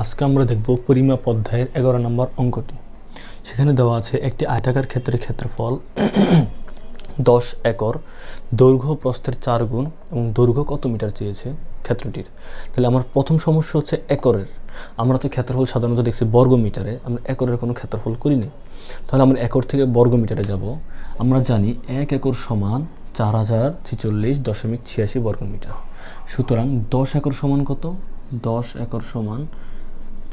আজকে আমরা দেখব পরিমাপ অধ্যায়ের এগারো নম্বর অঙ্কটি সেখানে দেওয়া আছে একটি আয়তাকার ক্ষেত্রের ক্ষেত্রফল দশ একর দৈর্ঘ্য প্রস্থের চার গুণ এবং দৈর্ঘ্য কত মিটার চেয়েছে ক্ষেত্রটির তাহলে আমার প্রথম সমস্যা হচ্ছে একরের আমরা তো ক্ষেত্রফল সাধারণত দেখছি বর্গ মিটারে আমরা একরের কোনো ক্ষেত্রফল করিনি তাহলে আমরা একর থেকে বর্গ মিটারে যাব আমরা জানি এক একর সমান চার হাজার ছিচল্লিশ দশমিক ছিয়াশি বর্গমিটার সুতরাং দশ একর সমান কত দশ একর সমান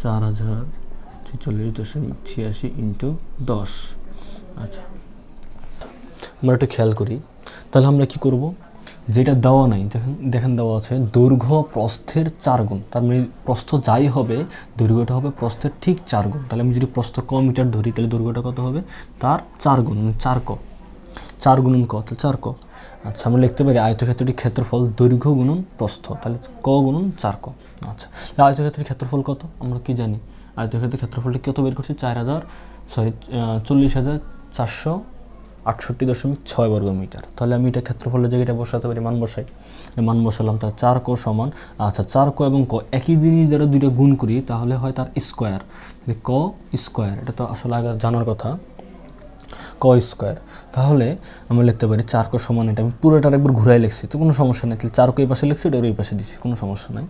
চার হাজার ছেচল্লিশ দশমিক ছিয়াশি ইন্টু দশ আচ্ছা আমরা একটু খেয়াল করি তাহলে আমরা কি করব যেটা দেওয়া নাই দেখেন দেখেন দেওয়া আছে দৈর্ঘ্য প্রস্থের চার গুণ তার মানে প্রস্থ যাই হবে দৈর্ঘ্যটা হবে প্রস্থের ঠিক চার গুণ তাহলে আমি যদি প্রস্থ ক মিটার ধরি তাহলে দৈর্ঘ্যটা কত হবে তার চার গুণ মানে চার ক চার গুণন ক তাহলে চার ক আচ্ছা আমরা লিখতে পারি আয়তক্ষেত্রটির ক্ষেত্রফল দৈর্ঘ্য গুণন প্রস্থ তাহলে ক গুণন চার ক আচ্ছা তাহলে আয়তক্ষেত্রের ক্ষেত্রফল কত আমরা কি জানি আয়তক্ষেত্রের ক্ষেত্রফলটি কত বের করছি চার হাজার সরি চল্লিশ হাজার চারশো আটষট্টি দশমিক ছয় বর্গ মিটার তাহলে আমি এটা ক্ষেত্রফলের জায়গাটা বসাতে পারি মান বসাই মান বসালাম তার চার ক সমান আচ্ছা চার ক এবং ক একই জিনিস যারা দুইটা গুণ করি তাহলে হয় তার স্কোয়ার ক স্কোয়ার এটা তো আসলে আগে জানার কথা ক স্কোয়ার তাহলে আমরা লিখতে পারি চারকো সমান এটা আমি পুরোটার একবার ঘুরাই লিখছি তো কোনো সমস্যা নেই তাহলে চারকো এই পাশে লিখছি এটা ওই পাশে দিচ্ছি কোনো সমস্যা নাই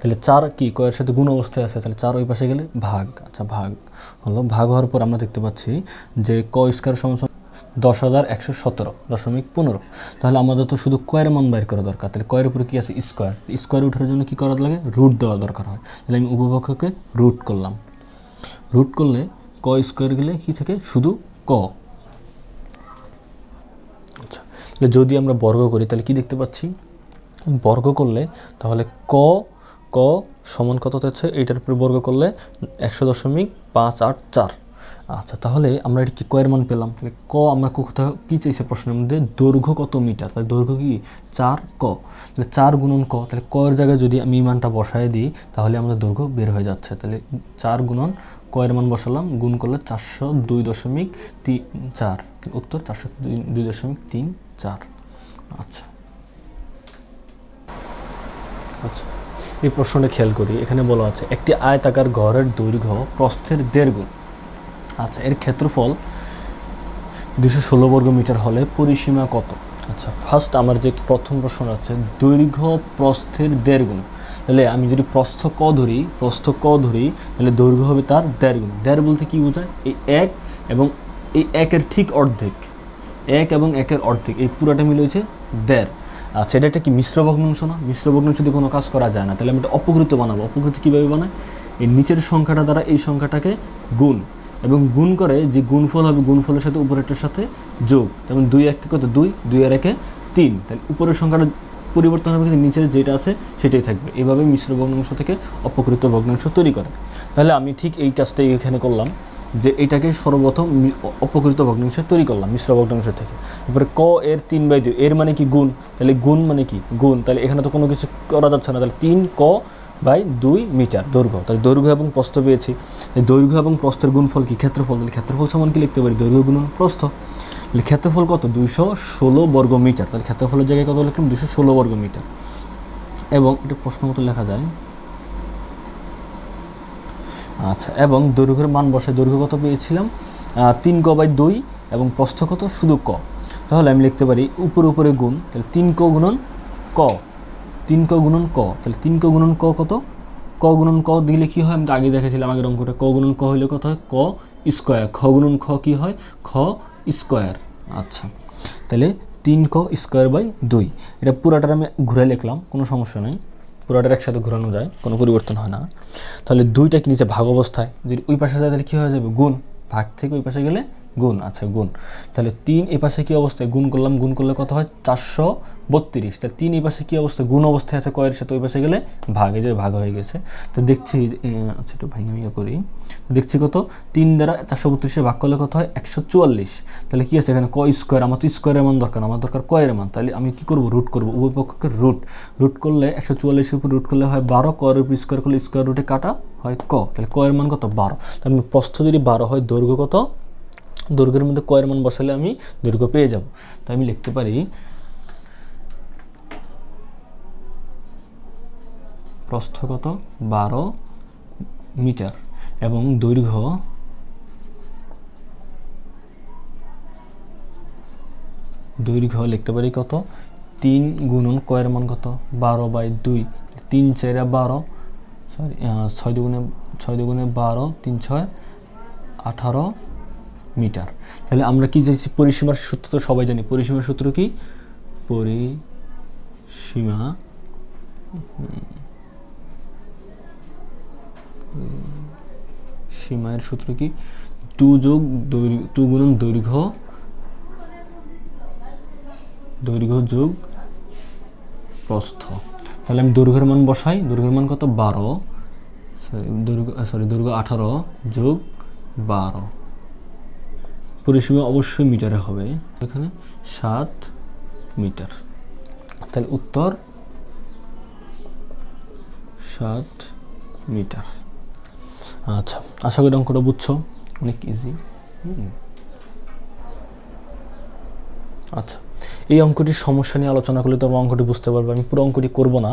তাহলে চার কি কয়ের সাথে গুণ অবস্থায় আছে তাহলে চার ওই পাশে গেলে ভাগ আচ্ছা ভাগ হলো ভাগ হওয়ার পর আমরা দেখতে পাচ্ছি যে ক স্কোয়ার সমান দশ হাজার একশো সতেরো দশমিক পনেরো তাহলে আমাদের তো শুধু কয়ের মান বাইর করা দরকার তাহলে কয়ের উপরে কী আছে স্কোয়ার স্কোয়ার উঠার জন্য কী করা লাগে রুট দেওয়া দরকার হয় তাহলে আমি উপপক্ষকে রুট করলাম রুট করলে ক স্কোয়ার গেলে কী থাকে শুধু ক তাহলে যদি আমরা বর্গ করি তাহলে কি দেখতে পাচ্ছি বর্গ করলে তাহলে ক ক সমান কত হচ্ছে এটার উপরে বর্গ করলে একশো দশমিক পাঁচ আট চার আচ্ছা তাহলে আমরা এটা কি কয়ের মান পেলাম তাহলে ক আমরা কোথাও কী চাইছে প্রশ্নের মধ্যে দৈর্ঘ্য কত মিটার তাহলে দৈর্ঘ্য কি চার ক তাহলে চার গুণন ক তাহলে কয়ের জায়গায় যদি আমি মানটা বসায় দিই তাহলে আমাদের দৈর্ঘ্য বের হয়ে যাচ্ছে তাহলে চার গুণন কয়ের মান বসালাম গুণ করলে চারশো দুই দশমিক তিন চার উত্তর চারশো দুই দশমিক তিন চার আচ্ছা আচ্ছা এই প্রশ্নটা খেয়াল করি এখানে বলা আছে একটি আয়তাকার ঘরের দৈর্ঘ্য প্রস্থের দেড় গুণ আচ্ছা এর ক্ষেত্রফল দুশো ষোলো বর্গ মিটার হলে পরিসীমা কত আচ্ছা ফার্স্ট আমার যে প্রথম প্রশ্ন আছে দৈর্ঘ্য প্রস্থের দেড় গুণ তাহলে আমি যদি প্রস্থ ক ধরি প্রস্থ ক ধরি তাহলে দৈর্ঘ্য হবে তার দেড় গুণ দেড় বলতে কী বোঝায় এই এক এবং এই একের ঠিক অর্ধেক এক এবং একের অর্ধেক এই পুরাটা মিলে হয়েছে দেড় আচ্ছা এটা একটা কি মিশ্র ভগ্নাংশ না মিশ্র ভগ্নাংশ যদি কোনো কাজ করা যায় না তাহলে আমি এটা অপকৃত বানাবো অপকৃত কীভাবে বানাই এই নিচের সংখ্যাটা দ্বারা এই সংখ্যাটাকে গুণ এবং গুণ করে যে গুণফল হবে গুণফলের সাথে উপরেরটার সাথে যোগ যেমন দুই এক কত দুই দুই আর একে তিন তাহলে উপরের সংখ্যাটা পরিবর্তন হবে কিন্তু নিচের যেটা আছে সেটাই থাকবে এভাবে মিশ্র ভগ্নাংশ থেকে অপকৃত ভগ্নাংশ তৈরি করে তাহলে আমি ঠিক এই কাজটাই এখানে করলাম যে এটাকে সর্বপ্রথম অপকৃত ভগ্নাংশে তৈরি করলাম মিশ্র ভগ্নাংশ থেকে তারপরে ক এর তিন বাই দুই এর মানে কি গুণ তাহলে গুণ মানে কি গুণ তাহলে এখানে তো কোনো কিছু করা যাচ্ছে না তাহলে তিন ক বাই দুই মিটার দৈর্ঘ্য তাহলে দৈর্ঘ্য এবং প্রস্থ পেয়েছি দৈর্ঘ্য এবং প্রস্থের গুণফল কি ক্ষেত্রফল তাহলে ক্ষেত্রফল সমান কি লিখতে পারি দৈর্ঘ্য গুণ প্রস্থ তাহলে ক্ষেত্রফল কত দুইশো ষোলো বর্গ মিটার তাহলে ক্ষেত্রফলের জায়গায় কত লিখলাম দুশো ষোলো বর্গ মিটার এবং এটা প্রশ্ন মতো লেখা যায় আচ্ছা এবং দৈর্ঘ্যের মান বসে দৈর্ঘ্য কত পেয়েছিলাম তিন ক বাই দুই এবং প্রস্থ কত শুধু ক তাহলে আমি লিখতে পারি উপরে উপরে গুণ তাহলে তিন ক গুণন ক তিন ক গুণন ক তাহলে তিন ক গুণন ক কত ক গুণন ক দিলে কী হয় আমি তো আগে দেখেছিলাম আগের অঙ্কটা ক গুণন ক হলে কত হয় ক স্কোয়ার খ গুণন খ কী হয় খ স্কোয়ার আচ্ছা তাহলে তিন ক স্কোয়ার বাই দুই এটা পুরাটার আমি ঘুরে লিখলাম কোনো সমস্যা নেই পুরোটার একসাথে ঘোরানো যায় কোনো পরিবর্তন হয় না তাহলে দুইটাকে নিচে ভাগ অবস্থায় যদি ওই পাশে যায় তাহলে কী হয়ে যাবে গুণ ভাগ থেকে ওই পাশে গেলে গুণ আচ্ছা গুণ তাহলে তিন এ পাশে কী অবস্থায় গুণ করলাম গুণ করলে কত হয় চারশো বত্রিশ তাহলে তিন এ পাশে কী অবস্থা গুণ অবস্থায় আছে কয়ের সাথে ওই পাশে গেলে ভাগে যে ভাগ হয়ে গেছে তো দেখছি আচ্ছা একটু ভাঙিয়ে করি দেখছি কত তিন দ্বারা চারশো বত্রিশে ভাগ করলে কত হয় একশো চুয়াল্লিশ তাহলে কী আছে এখানে ক স্কোয়ার আমার তো স্কোয়ারের মান দরকার আমার দরকার কয়ের মান তাহলে আমি কী করবো রুট করবো উভয় পক্ষকে রুট রুট করলে একশো চুয়াল্লিশের উপর রুট করলে হয় বারো কয়ের উপর স্কোয়ার করলে স্কোয়ার রুটে কাটা হয় ক তাহলে কয়ের মান কত বারো তাহলে প্রস্থ যদি বারো হয় দৈর্ঘ্য কত দৈর্ঘ্যের মধ্যে কয়ের মান বসালে আমি দৈর্ঘ্য পেয়ে যাব তো আমি লিখতে পারি প্রস্থগত বারো মিটার এবং দৈর্ঘ্য দৈর্ঘ্য লিখতে পারি কত তিন গুণন কয়ের মান কত বারো বাই দুই তিন চারা বারো সরি ছয় দুগুণে ছয় দুগুণে বারো তিন ছয় আঠারো মিটার তাহলে আমরা কি জানি পরিসীমার সূত্র তো সবাই জানি পরিসীমার সূত্র কি পরিসীমা সীমায়ের সূত্র কি টু যোগ দৈর্ঘ্য টু গুণন দৈর্ঘ্য দৈর্ঘ্য যোগ প্রস্থ তাহলে আমি দৈর্ঘ্যের মান বসাই দৈর্ঘ্যের মান কত বারো সরি দৈর্ঘ্য সরি দৈর্ঘ্য আঠারো যোগ বারো পরিসীমা অবশ্যই মিটারে হবে এখানে সাত মিটার তাহলে উত্তর সাত মিটার আচ্ছা আশা করি অঙ্কটা বুঝছো অনেক ইজি আচ্ছা এই অঙ্কটির সমস্যা নিয়ে আলোচনা করলে তোমার অঙ্কটি বুঝতে পারবে আমি পুরো অঙ্কটি করবো না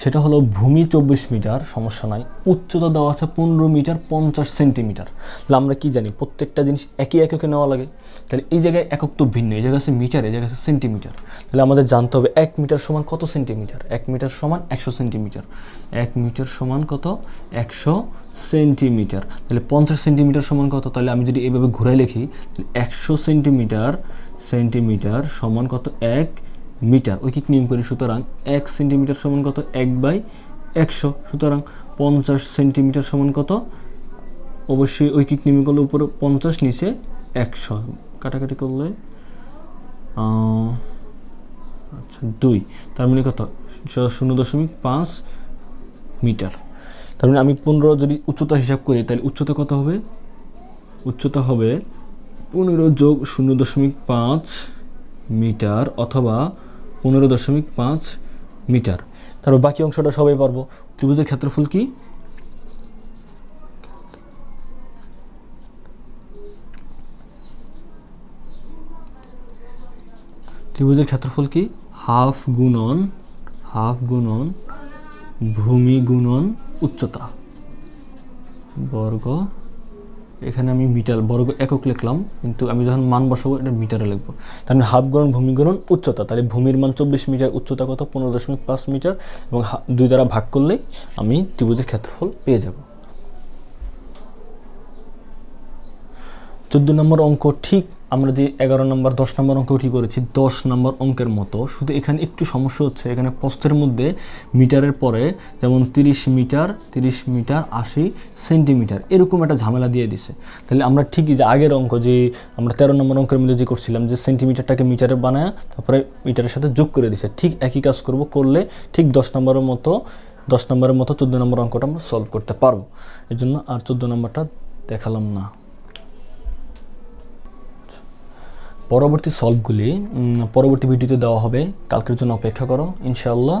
সেটা হলো ভূমি চব্বিশ মিটার সমস্যা নাই উচ্চতা দেওয়া আছে পনেরো মিটার পঞ্চাশ সেন্টিমিটার তাহলে আমরা কী জানি প্রত্যেকটা জিনিস একই এককে নেওয়া লাগে তাহলে এই জায়গায় একক তো ভিন্ন এই জায়গায় আছে মিটার এই জায়গায় আছে সেন্টিমিটার তাহলে আমাদের জানতে হবে এক মিটার সমান কত সেন্টিমিটার এক মিটার সমান একশো সেন্টিমিটার এক মিটার সমান কত একশো সেন্টিমিটার তাহলে পঞ্চাশ সেন্টিমিটার সমান কত তাহলে আমি যদি এভাবে ঘুরে লিখি একশো সেন্টিমিটার সেন্টিমিটার সমান কত এক মিটার ঐকিক নিয়ম করি সুতরাং এক সেন্টিমিটার সমান কত এক বাই একশো সুতরাং পঞ্চাশ সেন্টিমিটার সমান কত অবশ্যই ঐকিক নিয়ম করলে উপরে পঞ্চাশ নিচে একশো কাটাকাটি করলে আচ্ছা দুই তার মানে কত শূন্য দশমিক পাঁচ মিটার তার মানে আমি পনেরো যদি উচ্চতা হিসাব করি তাহলে উচ্চতা কত হবে উচ্চতা হবে পনেরো যোগ শূন্য দশমিক পাঁচ মিটার অথবা পনেরো দশমিক পাঁচ মিটার তারপর বাকি অংশটা সবাই পারবো ত্রিভুজের ক্ষেত্রফল কি ত্রিভুজের ক্ষেত্রফল কি হাফ গুণন হাফ গুণন ভূমি গুণন উচ্চতা বর্গ এখানে আমি মিটার বড় একক লিখলাম কিন্তু আমি যখন মান বসাবো এটা মিটারে লিখবো তাহলে মানে হাফ গ্রহণ ভূমি গ্রহণ উচ্চতা তাহলে ভূমির মান চব্বিশ মিটার উচ্চতা কত পনেরো দশমিক পাঁচ মিটার এবং দুই দ্বারা ভাগ করলেই আমি ত্রিভুজের ক্ষেত্রফল পেয়ে যাবো চোদ্দো নম্বর অঙ্ক ঠিক আমরা যে এগারো নম্বর দশ নম্বর অঙ্কটি করেছি দশ নম্বর অঙ্কের মতো শুধু এখানে একটু সমস্যা হচ্ছে এখানে প্রস্থের মধ্যে মিটারের পরে যেমন তিরিশ মিটার তিরিশ মিটার আশি সেন্টিমিটার এরকম একটা ঝামেলা দিয়ে দিছে তাহলে আমরা ঠিকই যে আগের অঙ্ক যে আমরা তেরো নম্বর অঙ্কের মিলে যে করছিলাম যে সেন্টিমিটারটাকে মিটারে বানায় তারপরে মিটারের সাথে যোগ করে দিছে ঠিক একই কাজ করব করলে ঠিক দশ নম্বরের মতো দশ নম্বরের মতো চোদ্দ নম্বর অঙ্কটা আমরা সলভ করতে পারবো এর জন্য আর চোদ্দো নম্বরটা দেখালাম না পরবর্তী সলভগুলি পরবর্তী ভিডিওতে দেওয়া হবে কালকের জন্য অপেক্ষা করো ইনশাআল্লাহ